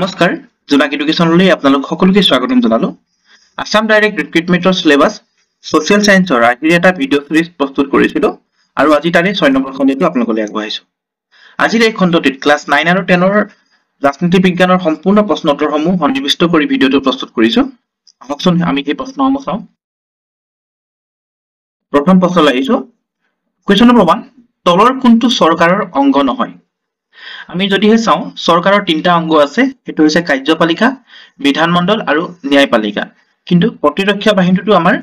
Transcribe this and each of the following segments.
नमस्कार जुनाक एडुकेशन ले आपनलोग সকলোকে স্বাগতম জনালো আসাম ডাইৰেক্ট ৰিক্ৰুটমেন্টৰ সিলেবাস সোশ্যাল সায়েন্সৰ আজি এটা ভিডিও সিৰিজ প্ৰস্তুত কৰিছিলোঁ আৰু আজি তাৰে 6 নম্বৰ খণ্ডটো আপোনালোকলৈ আগবঢ়াইছো আজিৰ এই খণ্ডটোত ক্লাছ 9 আৰু 10ৰ ৰাজনীতি বিজ্ঞানৰ সম্পূৰ্ণ প্ৰশ্নটোৰসমূহ সংযুক্ত কৰি ভিডিওটো প্ৰস্তুত কৰিছো আহকচোন আমি এই প্ৰশ্নসমূহ চাওঁ প্ৰথম প্ৰশ্ন লৈছো কোৱেশ্চন নম্বৰ 1 তলৰ কোনটো চৰকাৰৰ অংগ নহয় আমি যদিহে চাওঁ চৰকাৰৰ তিনিটা অংগ আছে সেইটো হৈছে কাৰ্যপালিকা বিধানমণ্ডল আৰু ন্যায়পালিকা কিন্তু প্ৰতিৰক্ষা বাহিনীটো আমাৰ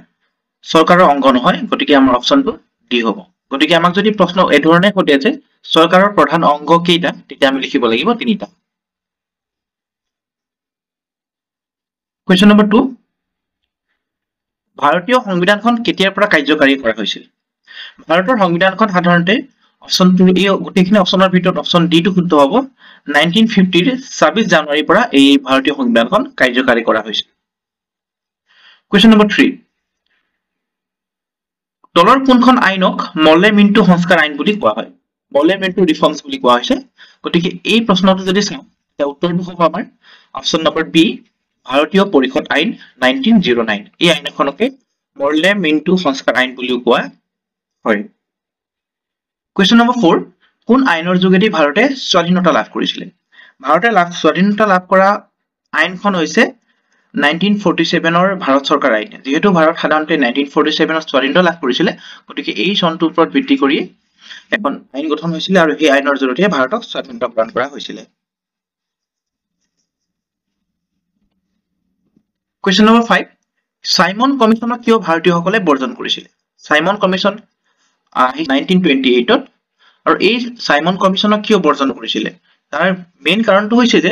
সৰকাৰৰ অঙ্গ নহয় গতিকে আমাৰ অপচনটো ডি হ'ব গতিকে আমাক যদি প্ৰশ্ন এই ধৰণে সুধে যে চৰকাৰৰ প্ৰধান অংগ কেইটা তেতিয়া আমি লিখিব লাগিব তিনিটা কুৱেশ্যন নম্বৰ টু ভাৰতীয় সংবিধানখন কেতিয়াৰ পৰা কাৰ্যকাৰী কৰা হৈছিল ভাৰতৰ সংবিধানখন সাধাৰণতে অপচন টু এই গটেখিনি অপশনৰ ভিতৰত অপশন ডি টো শুদ্ধ হ'ব 1950 ৰ 26 জানুৱাৰী পৰা এই ভাৰতীয় সংবিধানখন কাৰ্যকাৰী কৰা হৈছে কোৱেশ্চন নম্বৰ 3 দলৰ কোনখন আইনক মলে মিন্টু সংস্কাৰ আইন বুলি কোৱা হয় মলে মিন্টু ৰিফৰ্মস বুলি কোৱা হৈছে গতিকে এই প্ৰশ্নটো যদি চাওঁ তে উত্তৰটো হ'ব আমাৰ অপশন নম্বৰ বি ভাৰতীয় পৰিষদ আইন নাইনটিন জিৰ' নাইন এই আইনখনকে মলে মিন্টু সংস্কাৰ আইন বুলিও কোৱা হয় কোৱেশ্যন নম্বৰ ফ'ৰ কোন আইনৰ যোগেদি ভাৰতে স্বাধীনতা লাভ কৰিছিলে ভাৰতে লাভ স্বাধীনতা লাভ কৰা আইনখন হৈছে নাইনটিন ফৰ্টি ছেভেনৰ ভাৰত চৰকাৰ আইন যিহেতু ভাৰত সাধাৰণতে নাইনটিন ফৰ্টি ছেভেনত স্বাধীনতা লাভ কৰিছিলে গতিকে এই চনটোৰ ওপৰত ভিত্তি কৰি এখন আইন গঠন হৈছিলে আৰু সেই আইনৰ জৰিয়তে ভাৰতক স্বাধীনতা প্ৰদান কৰা হৈছিলে কুৱেশ্যন নম্বৰ ফাইভ ছাইমন কমিশনক কিয় ভাৰতীয়সকলে বৰ্জন কৰিছিলে ছাইমন কমিশন 1928ত আৰু এই সাইমন কমিশনক কিয় বৰ্জন কৰিছিলে তাৰ মেইন কাৰণটো হৈছে যে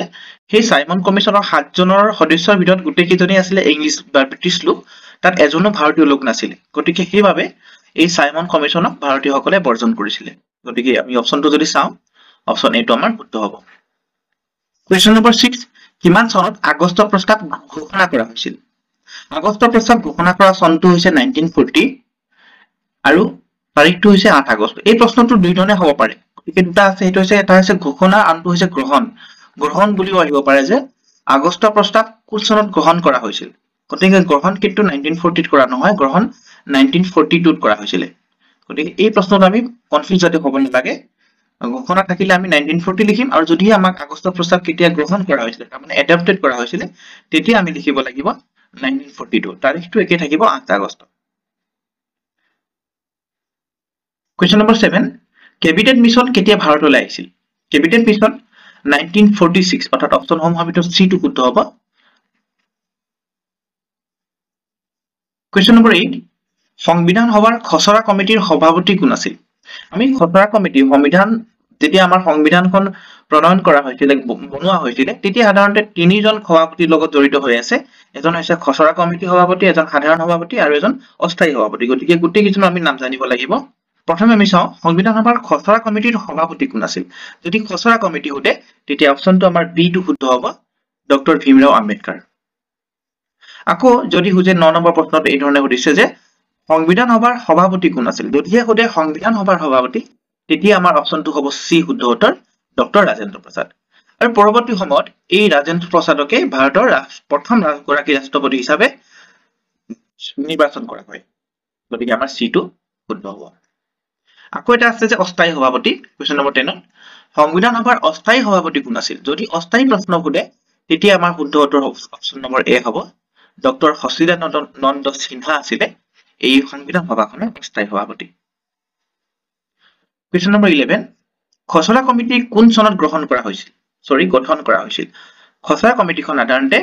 সেই সাইমন কমিশনৰ সাতজনৰ সদস্যৰ ভিতৰত গোটেইকেইজনেই আছিলে ইংলিছ বা ব্ৰিটিছ লোক তাত এজনো ভাৰতীয় লোক নাছিলে গতিকে সেইবাবে এই চাইমন কমিশনক ভাৰতীয়সকলে বৰ্জন কৰিছিলে গতিকে আমি অপশ্যনটো যদি চাওঁ অপশ্যন এইটো আমাৰ শুদ্ধ হ'ব কুৱেশ্যন নম্বৰ ছিক্স কিমান চনত আগষ্ট প্ৰস্তাৱ ঘোষণা কৰা হৈছিল আগষ্ট প্ৰস্তাৱ ঘোষণা কৰা চনটো হৈছে নাইনটিন ফৰ্টি আৰু তাৰিখটো হৈছে আঠ আগষ্ট এই প্ৰশ্নটো দুই ধৰণে হব পাৰে গতি দুটা আছে এটা হৈছে এটা হচ্ছে ঘোষণা আন হয়েছে গ্রহণ গ্রহণ বলেও আহিব পাৰে যে আগষ্ট প্রস্তাব কোন সনত গ্রহণ করা হয়েছিল গতি গ্রহণ কিন্তু নাইনটিন ফোরটিত করা নয় গ্রহণ নাইনটিন ফোরটি টু করা হয়েছিল গতি এই প্ৰশ্নটো আমি কনফিউজ যাতে হব নালাগে ঘোষণা থাকিলে আমি নাইনটিন ফৰ্টি লিখিম আৰু যদি আমাক আগষ্ট প্ৰস্তাৱ কেতিয়া গ্ৰহণ কৰা হৈছিলে তাৰমানে মানে এডাপ্টেড কৰা হয়েছিল তেতিয়া আমি লিখিব লাগিব নাইনটিন ফৰ্টি টু তাৰিখটো একে থাকিব আঠ August Question number seven. Cabinet mission ketia bharat ulai isil. Cabinet mission 1946. But option home habito C2 Question number eight. Songbidan hovar khosara committee hobhavati kunasil. আমি খসড়া কমিটি সংবিধান যেতিয়া আমাৰ সংবিধানখন প্ৰণয়ন কৰা হৈছিল বনোৱা হৈছিল তেতিয়া সাধাৰণতে তিনিজন সভাপতিৰ লগত জড়িত হৈ আছে এজন হৈছে খসড়া কমিটি সভাপতি এজন সাধাৰণ সভাপতি আৰু এজন অস্থায়ী সভাপতি গতিকে গোটেইকেইজন আমি নাম জানিব লাগিব প্ৰথমে আমি চাওঁ সংবিধান সভাৰ খচৰা কমিটিৰ সভাপতি কোন আছিল যদি খচৰা কমিটি সোধে তেতিয়া অপশ্যনটো আমাৰ বি টো শুদ্ধ হ'ব ডক্টৰ ভীমৰাও আম্বেদকাৰ আকৌ যদি সোধে ন নম্বৰ প্ৰশ্নত ধৰণে সুধিছে যে সংবিধান সভাৰ সভাপতি কোন আছিল যদিহে সোধে সংবিধান সভাৰ সভাপতি তেতিয়া আমাৰ অপশ্যনটো হ'ব চি শুদ্ধ উত্তৰ ডক্টৰ ৰাজেন্দ্ৰ প্ৰসাদ আৰু পৰৱৰ্তী সময়ত এই ৰাজেন্দ্ৰ প্ৰসাদকে ভাৰতৰ প্ৰথম গৰাকী ৰাষ্ট্ৰপতি হিচাপে নিৰ্বাচন কৰা হয় গতিকে আমাৰ চি টো শুদ্ধ হ'ব আকৌ এটা আছে যে অস্থায়ী সভাপতি কুৱেশ্চন নম্বৰ টেনত সংবিধান সভাৰ অস্থায়ী সভাপতি কোন আছিল যদি অস্থায়ী প্ৰশ্ন সোধে তেতিয়া আমাৰ শুদ্ধ উত্তৰ অপশ্যন নম্বৰ এ হ'ব ডক্টৰ সচিদানন্দ নন্দ সিনহা আছিলে এই সংবিধান সভাখনৰ অস্থায়ী সভাপতি কুৱেশ্যন নম্বৰ ইলেভেন খচৰা কমিটি কোন চনত গ্ৰহণ কৰা হৈছিল চৰি গঠন কৰা হৈছিল খচৰা কমিটিখন সাধাৰণতে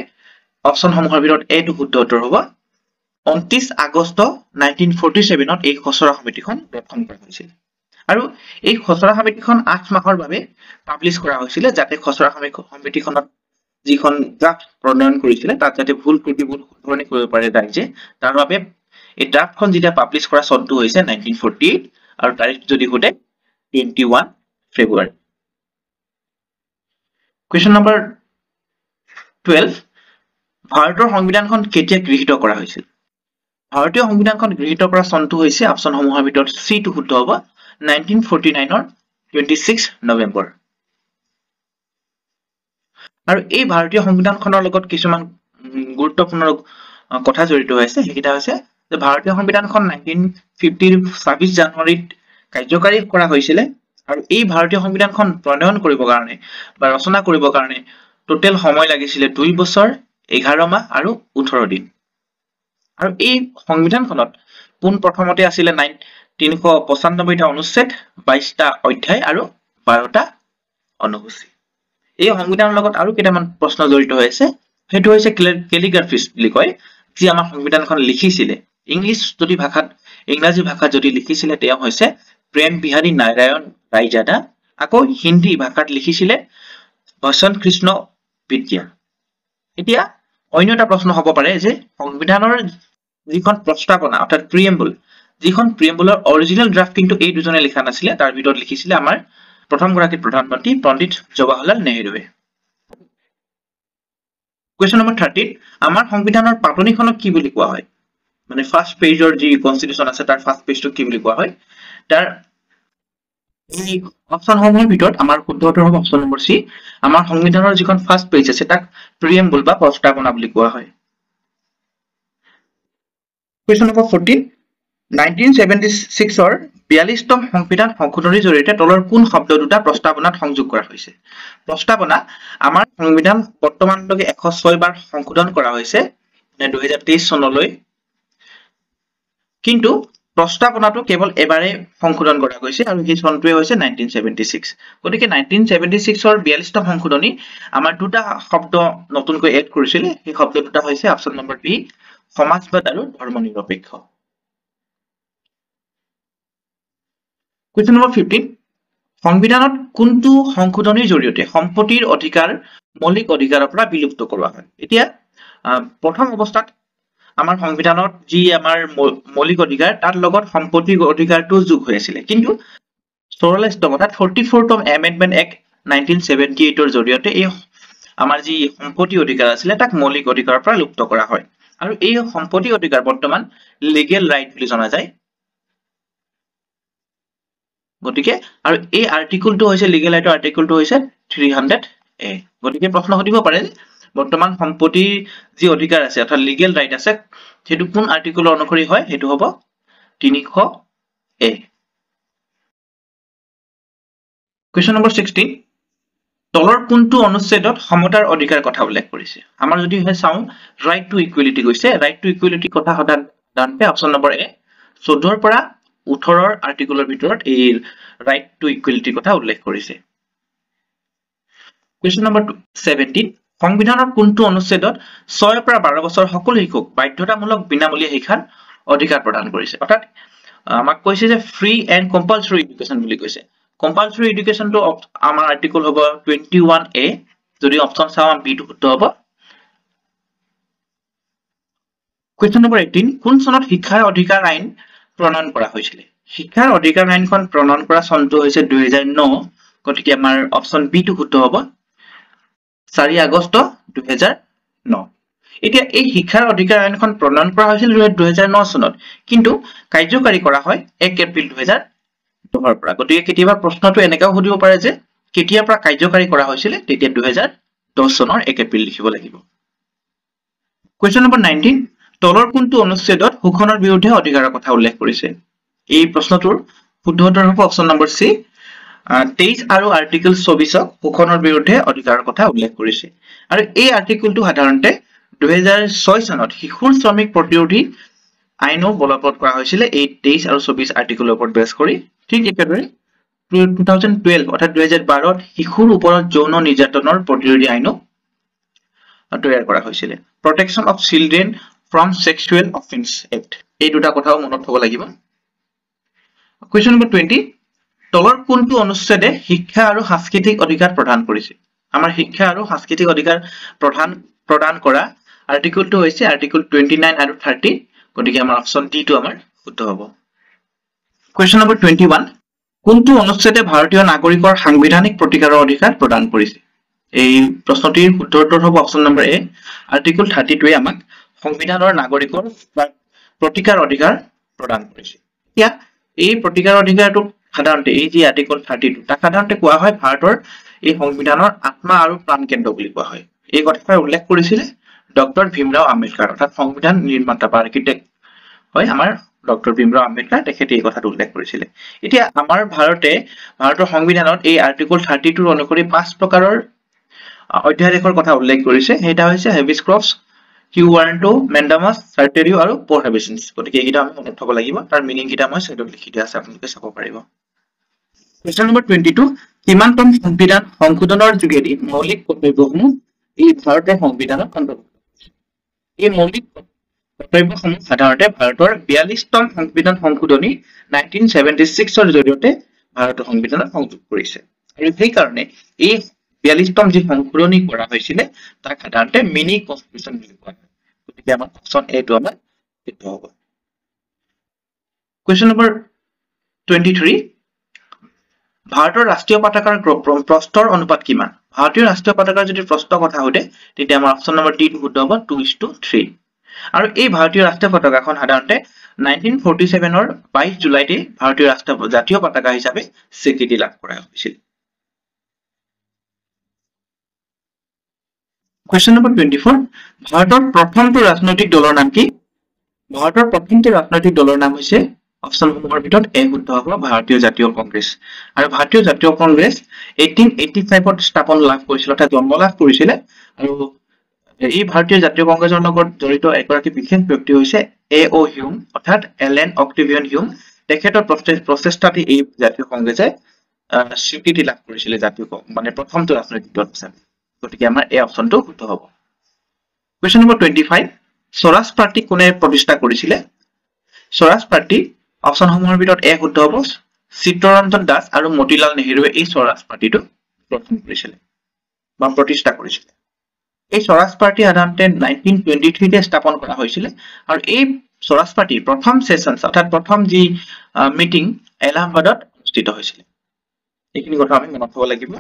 অপশ্যনসমূহৰ ভিতৰত এটো শুদ্ধ উত্তৰ হ'ব ঊনত্ৰিশ আগষ্ট নাইনটিন ফৰ্টি চেভেনত এই খচৰা সমিতিখন গঠন কৰা হৈছিল আৰু এই খচৰা সমিতিখন আঠ মাহৰ বাবে পাব্লিছ কৰা হৈছিলে যাতে খচৰা সমিতিখনত যিখন ড্ৰাফ্ট প্ৰণয়ন কৰিছিলে তাত যাতে ভুল ত্ৰুটি ভুল কৰিব পাৰে ৰাইজে তাৰ বাবে এই ড্ৰাফ্টখন যেতিয়া পাব্লিছ কৰা চনটো হৈছে 1948 আৰু তাৰিখ যদি হ'তে 21 ফেব্ৰুৱাৰী কুৱেশ্যন নম্বৰ টুৱেলভ ভাৰতৰ সংবিধানখন কেতিয়া গৃহীত কৰা হৈছিল ভাৰতীয় সংবিধানখন গৃহীত কৰা চনটো হৈছে অপচনসমূহৰ ভিতৰত চিটো শুদ্ধ হ'ব 1949 নৱেম্বৰ আৰু এই ভাৰতীয় সংবিধানখনৰ লগত কিছুমান গুৰুত্বপূৰ্ণ কথা জড়িত হৈ আছে সেইকেইটা হৈছে যে ভাৰতীয় সংবিধানখন নাইনটিন ফিফটিৰ ছাব্বিছ জানুৱাৰীত কাৰ্যকাৰী কৰা হৈছিলে আৰু এই ভাৰতীয় সংবিধানখন প্ৰণয়ন কৰিবৰ কাৰণে বা ৰচনা কৰিবৰ কাৰণে টোটেল সময় লাগিছিলে দুই বছৰ এঘাৰ মাহ আৰু ওঠৰ দিন আৰু এই সংবিধানখনত পোন প্ৰথমতে আছিলে তিনিশ পঁচানব্বৈটা অনুচ্ছেদ বাইশটা অধ্যায় আৰু বাৰটা অনুসূচী এই সংবিধানৰ লগত আৰু কেইটামান প্ৰশ্ন জড়িত হৈ আছে সেইটো হৈছে কেলিগ্ৰাফিষ্ট বুলি কয় যি আমাৰ সংবিধানখন লিখিছিলে ইংলিছ যদি ভাষাত ইংৰাজী ভাষাত যদি লিখিছিলে তেওঁ হৈছে প্ৰেম বিহাৰী নাৰায়ণ ৰাইজাদা আকৌ হিন্দী ভাষাত লিখিছিলে ভচন কৃষ্ণ বিদ্যা এতিয়া অন্য এটা প্ৰশ্ন হ'ব পাৰে যে সংবিধানৰ যিখন প্ৰস্তাৱনা অৰ্থাৎ প্ৰিয়েম্বল যিখন প্ৰিয়েম্বুলৰ অৰিজিনেল ড্ৰাফ্ট কিন্তু এই দুজনে লিখা নাছিলে তাৰ ভিতৰত লিখিছিলে আমাৰ প্ৰথমগৰাকী প্ৰধানমন্ত্ৰী পণ্ডিত জৱাহৰলাল নেহৰুৱে কুৱেশ্যন নম্বৰ থাৰ্টিন আমাৰ সংবিধানৰ পাতনিখনক কি বুলি কোৱা হয় মানে ফাৰ্ষ্ট পেজৰ যি কনষ্টিটিউচন আছে তাৰ ফাৰ্ষ্ট পেজটোক কি বুলি কোৱা হয় তাৰ এই অপশ্যনসমূহৰ ভিতৰত আমাৰ শুদ্ধ উত্তৰ হ'ব অপশ্যন নম্বৰ চি আমাৰ সংবিধানৰ যিখন ফাৰ্ষ্ট পেজ আছে তাক প্ৰিয়েম্বুল বা প্ৰস্তাৱনা বুলি কোৱা হয় কুৱেশ্যন নম্বৰ ফৰটিন বিয়াল্লিশতম সংবিধান সংশোধনীৰ জৰিয়তে তলৰ কোন শব্দ দুটা প্ৰস্তাৱনাত সংযোগ কৰা হৈছে প্ৰস্তাৱনা আমাৰ সংবিধান বৰ্তমানলৈকে এশ ছয়বাৰ সংশোধন কৰা হৈছে মানে দুহেজাৰ তেইছ চনলৈ কিন্তু প্ৰস্তাৱনাটো কেৱল এবাৰেই সংশোধন কৰা গৈছে আৰু সেই চনটোৱে হৈছে নাইনটিন ছেভেণ্টি ছিক্স গতিকে নাইনটিন ছেভেণ্টি ছিক্সৰ বিয়াল্লিশতম সংশোধনী আমাৰ দুটা শব্দ নতুনকৈ এড কৰিছিলে সেই শব্দ দুটা হৈছে অপশ্যন নম্বৰ বি সমাজবাদ আৰু ধৰ্ম নিৰপেক্ষ কুৱেশ্যন নম্বৰ ফিফটিন সংবিধানত কোনটো সংশোধনীৰ জৰিয়তে সম্পত্তিৰ অধিকাৰ মৌলিক অধিকাৰৰ পৰা বিলুপ্ত কৰোৱা হয় এতিয়া প্ৰথম অৱস্থাত আমাৰ সংবিধানত যি আমাৰ মৌলিক অধিকাৰ তাৰ লগত সম্পত্তিৰ অধিকাৰটো যোগ হৈ আছিলে কিন্তু চৌৰাল্লিছতম অৰ্থাৎ ফৰ্টি ফ'ৰতম এমেণ্ডমেণ্ট এক্ট নাইনটিন ছেভেণ্টি এইটৰ জৰিয়তে এই আমাৰ যি সম্পত্তি অধিকাৰ আছিলে তাক মৌলিক অধিকাৰৰ পৰা লুপ্ত কৰা হয় আৰু এই সম্পত্তি অধিকাৰ বৰ্তমান লিগেল ৰাইট বুলি জনা যায় গতিকে আৰু এই আৰ্টিকলটো হৈছে লিগেল ৰাইটৰ আৰ্টিকলটো হৈছে 300 এ গতিকে প্ৰশ্ন সুধিব পাৰে বৰ্তমান সম্পত্তিৰ যি অধিকাৰ আছে অৰ্থাৎ লিগেল ৰাইট আছে সেইটো কোন আৰ্টিকলৰ অনুসৰি হয় সেইটো হ'ব 300 এ কুৱেশ্চন নম্বৰ 16 তলৰ কোনটো অনুচ্ছেদত সমতাৰ অধিকাৰ কথা উল্লেখ কৰিছে আমাৰ যদি হে চাও ৰাইট টু ইকুৱেলিটি কৈছে ৰাইট টু ইকুৱালিটি কথা সদায় দানপে অপচন নম্বৰ এ চৈধ্যৰ পৰা ওঠৰৰ আৰ্টিকলৰ ভিতৰত এই ৰাইট টু ইকুৱেলিটিৰ কথা উল্লেখ কৰিছে কুৱেশ্যন নম্বৰ চেভেণ্টিন সংবিধানৰ কোনটো অনুচ্ছেদত ছয়ৰ পৰা বাৰ বছৰ সকলো শিশুক বাধ্যতামূলক বিনামূলীয়া শিক্ষাৰ অধিকাৰ প্ৰদান কৰিছে অৰ্থাৎ আমাক কৈছে যে ফ্ৰী এণ্ড কম্পালচৰি এডুকেশ্যন বুলি কৈছে কম্পালচৰি এডুকেশ্যনটো আমাৰ আৰ্টিকল হ'ব টুৱেণ্টি ওৱান এ যদি অপশ্যন চাওঁ আমি বিটো শুদ্ধ হ'ব কুৱেশ্যন নম্বৰ এইটিন কোন চনত শিক্ষাৰ অধিকাৰ আইন প্ৰণয়ন কৰা হৈছিলে শিক্ষাৰ অধিকাৰ আইনখন প্ৰণয়ন কৰা চনটো হৈছে দুহেজাৰ ন গতিকে আমাৰ অপশ্যন বিটো শুদ্ধ হ'ব চাৰি আগষ্ট দুহেজাৰ ন এতিয়া এই শিক্ষাৰ অধিকাৰ আইনখন প্ৰণয়ন কৰা হৈছিল দুহেজাৰ ন চনত কিন্তু কাৰ্যকাৰী কৰা হয় এক এপ্ৰিল দুহেজাৰ দহৰ পৰা গতিকে কেতিয়াবা প্ৰশ্নটো এনেকুৱাও সুধিব পাৰে যে কেতিয়াৰ পৰা কাৰ্যকাৰী কৰা হৈছিলে তেতিয়া দুহেজাৰ দহ চনৰ এক এপ্ৰিল লিখিব লাগিব কুৱেশ্যন নম্বৰ নাইনটিন তলৰ কোনটো অনুচ্ছেদত শোষণৰ বিৰুদ্ধে অধিকাৰৰ কথা উল্লেখ কৰিছে এই প্ৰশ্নটোৰ শুদ্ধ উত্তৰ হব অপচন নম্বৰ চি তেইছ আৰু আৰ্টিকল চৌবিশক শোষণৰ বিৰুদ্ধে অধিকাৰৰ কথা উল্লেখ কৰিছে আৰু এই আৰ্টিকলটো সাধাৰণতে দুহেজাৰ ছয় চনত শিশুৰ শ্ৰমিক প্ৰতিৰোধী আইনো বলবৎ কৰা হৈছিলে এই তেইছ আৰু চৌবিশ আৰ্টিকলৰ ওপৰত বেছ কৰি ঠিক একেদৰে টু থাউজেণ্ড টুৱেলভ অৰ্থাৎ দুহেজাৰ বাৰত শিশুৰ ওপৰত যৌন নিৰ্যাতনৰ প্ৰতিৰোধী আইনো তৈয়াৰ কৰা হৈছিলে protection of children from sexual offence act ei duta kotha monot thobo lagibo question number 20 tolor kun tu anusade shiksha aru sanskritik adhikar pradhan korise amar shiksha aru sanskritik adhikar pradhan pradhan kora article tu hoise article 29 aru 30 kodike amar option d tu amar khuto hobo question number 21 kun tu anusade bhartiya nagorikor sangbidhanik protikarar adhikar pradhan korise এই প্রশ্নটির উত্তরটো হব option number A article thirty টুয়ে আমাক সংবিধানৰ নাগৰিকৰ বা প্ৰতিকাৰ অধিকাৰ প্ৰদান কৰিছে এতিয়া এই প্ৰতিকাৰ অধিকাৰটো সাধাৰণতে এই যি আৰ্টিকল থাৰ্টি টু তাক সাধাৰণতে কোৱা হয় ভাৰতৰ এই সংবিধানৰ আত্মা আৰু প্ৰাণকেন্দ্ৰ বুলি কোৱা হয় এই কথাষাৰ উল্লেখ কৰিছিলে ডক্টৰ ভীমৰাও আম্বেদকাৰ অৰ্থাৎ সংবিধান নিৰ্মাতা বা আৰ্কিটেক্ট হয় আমাৰ ডক্টৰ ভীমৰাও আম্বেদকাৰ তেখেতে এই কথাটো উল্লেখ কৰিছিলে এতিয়া আমাৰ ভাৰতে ভাৰতৰ সংবিধানত এই আৰ্টিকল থাৰ্টি টুৰ অনুসৰি পাঁচ প্ৰকাৰৰ অধ্যাদেশৰ কথা উল্লেখ কৰিছে সেইটা হৈছে হেভিছ ক্ৰফছ কিউ আৰু প্ৰহেবিশ্যন গতিকে এইকেইটা আমি মনত থব লাগিব তাৰ মিনিংকেইটা মই চাইডত লিখি দিয়া আছে আপোনালোকে চাব পাৰিব কুৱেশ্যন নম্বৰ টুৱেণ্টি টু কিমানতম সংবিধান সংশোধনৰ যোগেদি মৌলিক কৰ্তব্যসমূহ এই ভাৰতৰ সংবিধানত অন্তৰ্ভুক্ত এই মৌলিক কৰ্তব্যসমূহ সাধাৰণতে ভাৰতৰ বিয়াল্লিছতম সংবিধান সংশোধনী নাইনটিন ছেভেণ্টি ছিক্সৰ জৰিয়তে ভাৰতৰ সংবিধানত সংযোগ কৰিছে আৰু সেইকাৰণে এই বিয়াল্লিছতম যি সংশোধনী কৰা হৈছিলে তাক সাধাৰণতে মিনি কনষ্টিটিউচন বুলি কোৱা হয় গতিকে আমাৰ অপশ্যন এইটো আমাৰ সিদ্ধ হ'ব কুৱেশ্যন নম্বৰ টুৱেণ্টি থ্ৰী ভাৰতৰ ৰাষ্ট্ৰীয় পতাকাৰ প্ৰস্তৰ অনুপাত কিমান ভাৰতীয় ৰাষ্ট্ৰীয় পতাকাৰ যদি প্ৰস্তৰ কথা সোধে তেতিয়া আমাৰ অপশ্যন নম্বৰ টিটো শুদ্ধ হ'ব টু ইজ টু থ্ৰী আৰু এই ভাৰতীয় ৰাষ্ট্ৰীয় পতাকাখন সাধাৰণতে নাইনটিন ফৰ্টি চেভেনৰ বাইশ জুলাইতে ভাৰতীয় ৰাষ্ট্ৰীয় জাতীয় পতাকা হিচাপে স্বীকৃতি লাভ কৰা হৈছিল Question number 24. Bharatar Pratham to Rathnautic Dollar Namki. Bharatar Pratham to Rathnautic Dollar Nam is a option of orbit. A good talk of Bharatio Zatio Congress. And Bharatio Zatio Congress 1885 Stapon Life Purishila at Jombola Purishila. E. Bharatio Zatio Congress on a O. Hume, or that Ellen Octavian Hume. Take it process study E. Zatio Congress. স্বীকৃতি লাভ কৰিছিলে জাতীয় মানে প্ৰথমটো ৰাজনৈতিক দল হিচাপে গতিকে আমাৰ এ অপচনটো শুদ্ধ হ'ব question number twenty five Swaraj party কোনে প্ৰতিষ্ঠা কৰিছিলে স্বৰাজ পাৰ্টি অপচনসমূহৰ ভিতৰত এ শুদ্ধ হ'ব চিত্তৰঞ্জন দাস আৰু মতিলাল নেহেৰুৱে এই স্বৰাজ পাৰ্টিটো গঠন কৰিছিলে বা প্ৰতিষ্ঠা কৰিছিলে এই স্বৰাজ পাৰ্টি সাধাৰণতে নাইনটিন টুৱেণ্টি থ্ৰীতে স্থাপন কৰা হৈছিলে আৰু এই স্বৰাজ পাৰ্টিৰ প্ৰথম ছেচন অৰ্থাৎ প্ৰথম যি মিটিং এলাহাবাদত অনুষ্ঠিত হৈছিলে এইখিনি কথা আমি মনত থ'ব লাগিব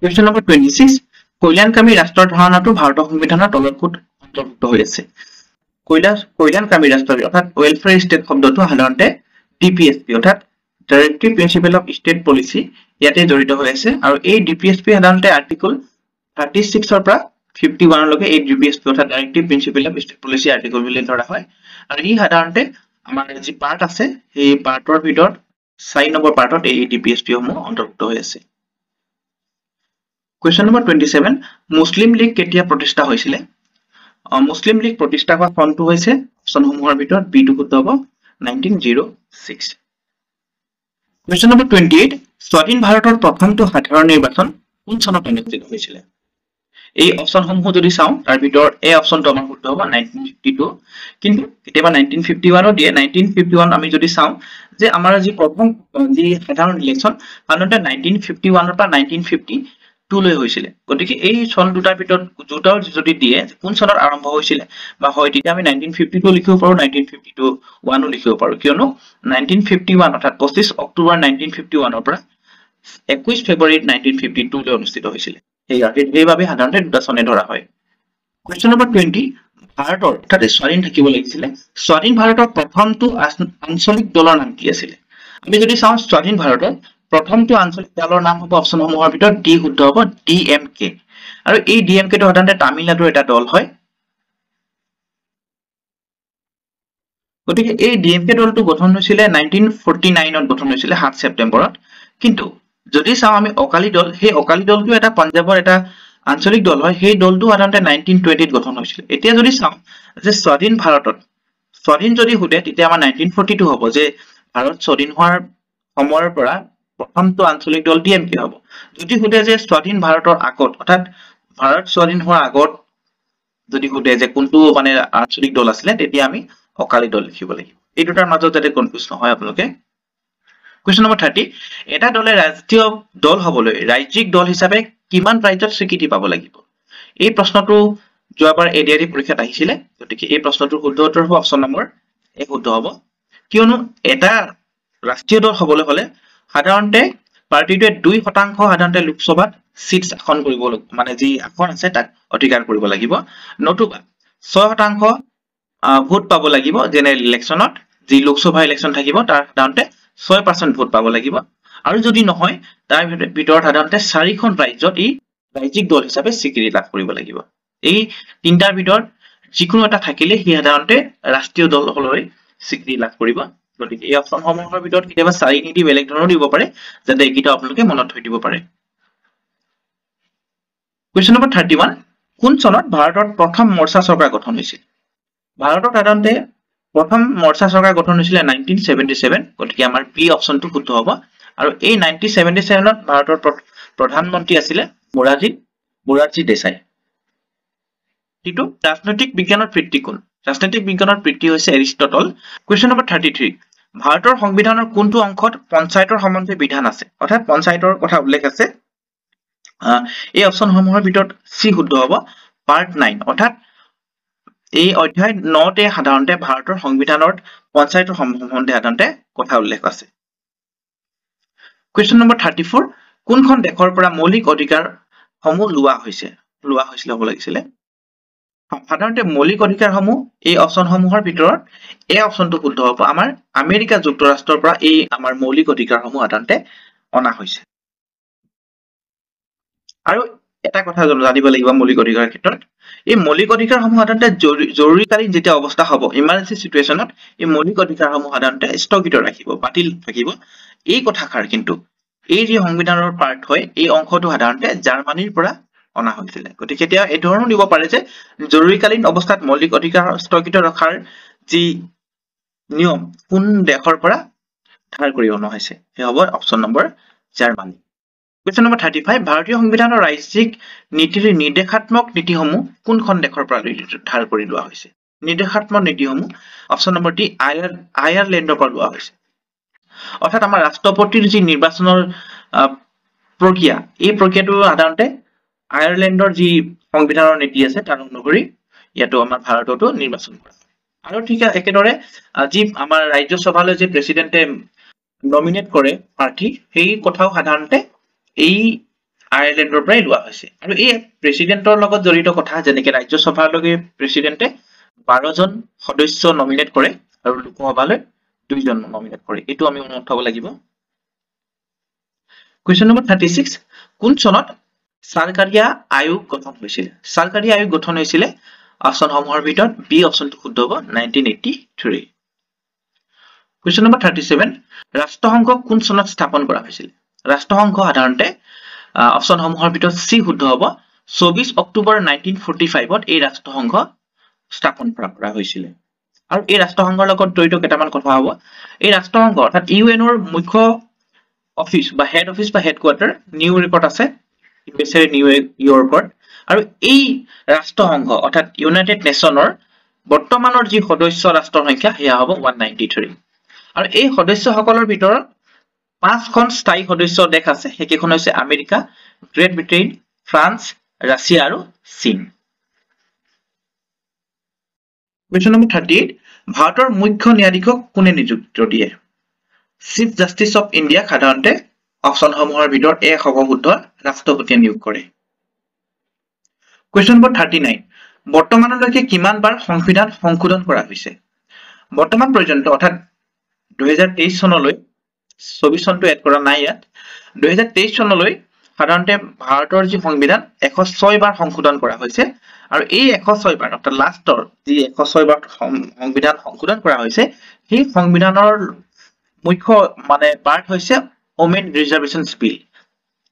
কোয়েশ্চন নম্বৰ 26 কল্যাণকামী ৰাষ্ট্ৰৰ ধাৰণাটো ভাৰত সংবিধানৰ তলত অন্তৰ্ভুক্ত হৈ আছে কৈলাস কল্যাণকামী ৰাষ্ট্ৰ অৰ্থাৎ ওয়েলফেয়াৰ ষ্টেট শব্দটো সাধাৰণতে ডিপিএসপি অৰ্থাৎ directive principle of state policy ইয়াতে জড়িত হৈ আছে আৰু এই ডিপিএসপি সাধাৰণতে আৰ্টিকল 36ৰ পৰা 51 লৈকে এই ডিপিএসপি অৰ্থাৎ directive principle of state policy article বুলি ধৰা হয় আৰু ই সাধাৰণতে আমাৰ যি পাৰ্ট আছে সেই পাৰ্টৰ ভিতৰত চাৰি নম্বৰ পাৰ্টত এই ডিপিএসপি সমূহ অন্তৰ্ভুক্ত হৈ আছে question number twenty seven Muslim League কেতিয়া প্ৰতিষ্ঠা হৈছিলে মুছলিম লীগ প্ৰতিষ্ঠা হোৱা ফৰ্মটো হৈছে অপশ্যনসমূহৰ ভিতৰত বিটো শুদ্ধ হ'ব nineteen zero' six question number twenty eight স্বাধীন ভাৰতৰ প্ৰথমটো সাধাৰণ নিৰ্বাচন কোন চনত অনুষ্ঠিত হৈছিলে এই অপশ্যনসমূহ যদি চাওঁ তাৰ ভিতৰত এ অপশ্যনটো আমাৰ শুদ্ধ হ'ব নাইনটিন ফিফটি টু কিন্তু কেতিয়াবা নাইনটিন ফিফটি ওৱানো দিয়ে নাইনটিন ফিফটি ওৱান আমি যদি চাওঁ যে আমাৰ যি প্ৰথম যি সাধাৰণ ইলেকশ্যন সাধাৰণতে নাইনটিন ফিফটি ওৱানৰ পৰা নাইনটিন ফিফটি 2 লৈ হৈছিল গটিকে এই সন দুটা ভিতৰত জোটাৰ যদি দিয়ে কোন সনৰ আৰম্ভ হৈছিল বা হয় তেতিয়া আমি 1952 লিখিব পাৰো 1952 1 লিখিব পাৰো কিয়নো 1951 অৰ্থাৎ 25 অক্টোবৰ 1951 অৰ 21 ফেব্ৰুৱাৰী 1952 লৈ অনুষ্ঠিত হৈছিল এই ৰাতিৰ এইভাৱে সাধাৰণতে দুটা সনে ধৰা হয় কোৱেশ্চন নম্বৰ 20 ভাৰতৰ অৰ্থাৎ স্বাধীন থাকিব লাগিছিল স্বাধীন ভাৰতৰ প্ৰথমটো আঞ্চলিক দলৰ নাম কি আছিল আমি যদি চাওঁ স্বাধীন ভাৰতৰ প্ৰথমটো আনচলিক দলৰ নাম হ'ব অপচনসমূহৰ ভিতৰত ডি শুদ্ধ হ'ব ডি এম কে আৰু এই ডি এম কেটো সাধাৰণতে তামিলনাডুৰ এটা দল হয় গতিকে এই ডি এম কে দলটো গঠন হৈছিলে নাইনটিন ফৰ্টি নাইনত গঠন হৈছিলে সাত ছেপ্টেম্বৰত কিন্তু যদি চাওঁ আমি অকালি দল সেই অকালি দলটো এটা পঞ্জাৱৰ এটা আঞ্চলিক দল হয় সেই দলটো সাধাৰণতে নাইনটিন টুৱেণ্টিত গঠন হৈছিলে এতিয়া যদি চাওঁ যে স্বাধীন ভাৰতত স্বাধীন যদি সোধে তেতিয়া আমাৰ নাইনটিন ফৰ্টি টু হ'ব যে ভাৰত স্বাধীন হোৱাৰ সময়ৰ পৰা প্ৰথমটো আঞ্চলিক দল ডি এম কে হ'ব যদি সোধে যে স্বাধীন ভাৰতৰ আগত অৰ্থাৎ ভাৰত স্বাধীন হোৱাৰ আগত যদি সোধে যে কোনটো মানে আঞ্চলিক দল আছিলে তেতিয়া আমি অকালি দল লিখিব লাগিব এই দুটাৰ মাজত যাতে কনফিউজ নহয় আপোনালোকে কুৱেশ্যন নম্বৰ থাৰ্টি এটা দলে ৰাজ্যীয় দল হবলৈ ৰাজ্যিক দল হিচাপে কিমান ৰাজ্যত স্বীকৃতি পাব লাগিব এই প্ৰশ্নটো যোৱাবাৰ এ ডি আই ডি পৰীক্ষাত আহিছিলে গতিকে এই প্ৰশ্নটোৰ শুদ্ধ উত্তৰ হব অপশ্যন নম্বৰ এক শুদ্ধ হব কিয়নো এটা ৰাষ্ট্ৰীয় দল হবলৈ হলে সাধাৰণতে পাৰ্টিটোৱে দুই শতাংশ সাধাৰণতে লোকসভাত চিট আসন কৰিব মানে যি আসন আছে তাক অধিকাৰ কৰিব লাগিব নতুবা ছয় শতাংশ ভোট পাব লাগিব জেনেৰেল ইলেকশ্যনত যি লোকসভা ইলেকশ্যন থাকিব তাৰ সাধাৰণতে ছয় পাৰ্চেণ্ট ভোট পাব লাগিব আৰু যদি নহয় তাৰ ভিতৰত সাধাৰণতে চাৰিখন ৰাজ্যত ই ৰাজ্যিক দল হিচাপে স্বীকৃতি লাভ কৰিব লাগিব এই তিনিটাৰ ভিতৰত যিকোনো এটা থাকিলে সি সাধাৰণতে ৰাষ্ট্ৰীয় দলসকললৈ স্বীকৃতি লাভ কৰিব গতিকে এই অপশনসমূহৰ ভিতৰত কেতিয়াবা চাৰি নীতি বেলেগ ধৰণৰ দিব পাৰে যাতে এইকেইটা আপোনালোকে মনত থৈ দিব পাৰে কুৱেশ্যন নম্বৰ থাৰ্টি ওৱান কোন চনত ভাৰতৰ প্ৰথম মৰ্চা চৰকাৰ গঠন হৈছিল ভাৰতত সাধাৰণতে প্ৰথম মৰ্চা চৰকাৰ গঠন হৈছিলে নাইনটিন ছেভেণ্টি চেভেন গতিকে আমাৰ পি অপশ্যনটো শুদ্ধ হ'ব আৰু এই নাইনটিন ছেভেণ্টি ছেভেনত ভাৰতৰ প্ৰধানমন্ত্ৰী আছিলে মোৰাজী মোৰাৰ্জী দেশাই যিটো ৰাজনৈতিক বিজ্ঞানৰ ভিত্তিকোণ ৰাজনৈতিক বিজ্ঞানৰ পিতৃ হৈছে Aristotle question number thirty three ভাৰতৰ সংবিধানৰ কোনটো অংশত পঞ্চায়তৰ সম্বন্ধে বিধান আছে অৰ্থাৎ পঞ্চায়তৰ কথা উল্লেখ আছে এই অপচনসমূহৰ ভিতৰত চি শুদ্ধ হ'ব পাৰ্ট নাইন অৰ্থাৎ এই অধ্যায় নতে সাধাৰণতে ভাৰতৰ সংবিধানৰ পঞ্চায়তৰ সম্বন্ধে সাধাৰণতে কথা উল্লেখ আছে কুৱেশ্যন নম্বৰ থাৰ্টি ফ'ৰ কোনখন দেশৰ পৰা মৌলিক অধিকাৰসমূহ লোৱা হৈছে লোৱা হৈছিলে হ'ব লাগিছিলে সাধাৰণতে মৌলিক অধিকাৰসমূহ এই অপশনসমূহৰ ভিতৰত এই অপশনটো শুদ্ধ হ'ব আমাৰ আমেৰিকা যুক্তৰাষ্ট্ৰৰ পৰা এই আমাৰ মৌলিক অধিকাৰসমূহ সাধাৰণতে অনা হৈছে আৰু এটা কথা জানিব লাগিব মৌলিক অধিকাৰৰ ক্ষেত্ৰত এই মৌলিক অধিকাৰসমূহ সাধাৰণতে জৰুৰীকালীন যেতিয়া অৱস্থা হ'ব ইমাৰ্জেঞ্চি চিটুৱেশ্যনত এই মৌলিক অধিকাৰসমূহ সাধাৰণতে স্থগিত ৰাখিব বাতিল থাকিব এই কথাষাৰ কিন্তু এই যি সংবিধানৰ পাৰ্ট হয় এই অংশটো সাধাৰণতে জাৰ্মানীৰ পৰা অনা হৈছিলে গতিকে এতিয়া এই ধৰণৰ দিব পাৰে যে জৰুৰীকালীন অৱস্থাত মৌলিক অধিকাৰ স্থগিত ৰখাৰ যি নিয়ম কোন দেশৰ পৰা ধাৰ কৰি অনা হৈছে সেই হ'ব option number Germany question number thirty five ভাৰতীয় সংবিধানৰ ৰাজ্যিক নীতিৰ নিৰ্দেশাত্মক নীতিসমূহ কোনখন দেশৰ পৰা ধাৰ কৰি লোৱা হৈছে নিৰ্দেশাত্মক নীতিসমূহ অপশ্যন নম্বৰ ডি আয়াৰ আয়াৰলেণ্ডৰ পৰা লোৱা হৈছে অৰ্থাৎ আমাৰ ৰাষ্ট্ৰপতিৰ যি নিৰ্বাচনৰ প্ৰক্ৰিয়া এই প্ৰক্ৰিয়াটো সাধাৰণতে আয়াৰলেণ্ডৰ যি সংবিধানৰ নীতি আছে তাৰ অনুসৰি ইয়াতো আমাৰ ভাৰতও নিৰ্বাচন কৰা আৰু ঠিক একেদৰে যি আমাৰ ৰাজ্যসভালৈ যে প্ৰেসিডেন্টে নমিনেট কৰে প্ৰাৰ্থী সেই কথাও সাধাৰণতে এই আয়াৰলেণ্ডৰ পৰাই লোৱা হৈছে আৰু এই লগত জড়িত কথা যেনেকে ৰাজ্যসভালৈকে সভালে বাৰজন সদস্য নমিনেট কৰে আৰু লোকসভালৈ দুইজন নমিনেট কৰে এইটো আমি থব লাগিব কুয়েশন নম্বৰ থাৰ্টি ছিক্স কোন চনত সালকারিয়া আয়োগ গঠন হয়েছিল সালকারিয়া আয়োগ গঠন হয়েছিল অপশন সমূহের ভিতর বি অপশনটি শুদ্ধ হব nineteen question number thirty seven রাষ্ট্রসংঘ কোন সনত স্থাপন করা হয়েছিল রাষ্ট্রসংঘ সাধারণতে অপশন সমূহের ভিতর সি শুদ্ধ হব চৌবিশ অক্টোবর নাইনটিন ফোর্টি ফাইভত এই রাষ্ট্রসংঘ স্থাপন করা হয়েছিল আর এই রাষ্ট্রসংঘর জড়িত কেটামান কথা হব এই রাষ্ট্রসংঘ অর্থাৎ ইউএনর মুখ্য অফিস বা হেড অফিস বা হেডকোয়ার্টার নিউ ইয়র্কত আছে ইউএছএৰ নিউ ইয়ৰ্কত আৰু এই ৰাষ্ট্ৰসংঘ অৰ্থাৎ ইউনাইটেড নেশ্যনৰ বৰ্তমানৰ যি সদস্য ৰাষ্ট্ৰৰ সংখ্যা সেয়া হ'ব ওৱান নাইণ্টি থ্ৰী আৰু এই সদস্যসকলৰ ভিতৰত পাঁচখন স্থায়ী সদস্য দেশ আছে সেইকেইখন হৈছে America Great Britain France Russia আৰু চীন কুৱেশ্যন নম্বৰ থাৰ্টি এইট ভাৰতৰ মুখ্য ন্যায়াধীশক কোনে নিযুক্ত দিয়ে চিফ জাষ্টিছ অফ ইণ্ডিয়াক সাধাৰণতে অপশন সমূহৰ ভিতৰত এ হ'ব শুদ্ধ ৰাষ্ট্ৰপতিয়ে নিয়োগ কৰে কুৱেশ্যন নম্বৰ থাৰ্টি নাইন বৰ্তমানলৈকে কিমানবাৰ সংবিধান সংশোধন কৰা হৈছে বৰ্তমান পৰ্যন্ত অৰ্থাৎ দুহেজাৰ তেইছ চনলৈ চৌবিছ চনটো এড কৰা নাই ইয়াত দুহেজাৰ তেইছ চনলৈ সাধাৰণতে ভাৰতৰ যি সংবিধান এশ ছয় বাৰ সংশোধন কৰা হৈছে আৰু এই এশ ছয় বাৰ অৰ্থাৎ লাষ্টৰ যি এশ ছয় বাৰ সংবিধান সংশোধন কৰা হৈছে সেই সংবিধানৰ মুখ্য মানে পাৰ্ট হৈছে অমিত রিজার্ভেশন বিল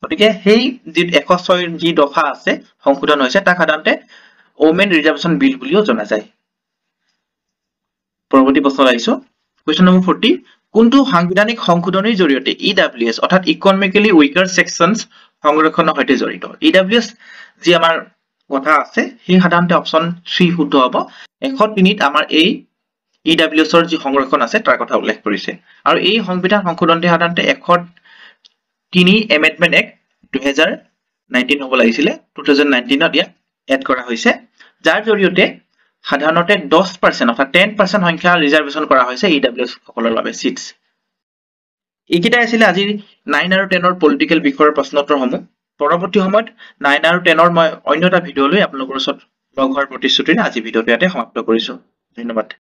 ওটিকে হেই জি 106 জি দফা আছে সংশোধন হইছে তা সাধারণতে অমিত রিজার্ভেশন বিল বলিও জানা যায় পরবর্তী প্রশ্ন লাইছো কোশ্চেন নম্বর 40 কোনটো সাংবিধানিক সংশোধনীৰ জৰিয়তে ই e ইডব্লিউএছ অৰ্থাৎ ইকনমিকেলি উইকাৰ ছেকশ্যন সংৰক্ষণৰ সৈতে জড়িত ই ডাব্লিউ এছ যি আমাৰ কথা আছে সেই সাধাৰণতে অপশন থ্ৰী শুদ্ধ হ'ব এশ তিনিত আমাৰ এই EWS or the Hong Kong asset, Trakota Lake Purise. Our E Hongbita Hong Kudon de Hadante Ekot Tini Amendment Act, two thousand nineteen Hobola Isile, two thousand nineteen, at Korahuise, Jarjuriote Hadanote Dos person of a ten person Honka reservation Korahuise, EWS Hokola of seats. Ikita Isila Azi nine or ten or political before Postnotor Homo, Porobotu Homot, nine or ten or my Oinota Vidolu, Apnogrosot, Boghar Potisutin, as if it were at a Homapto Goriso. ধন্যবাদ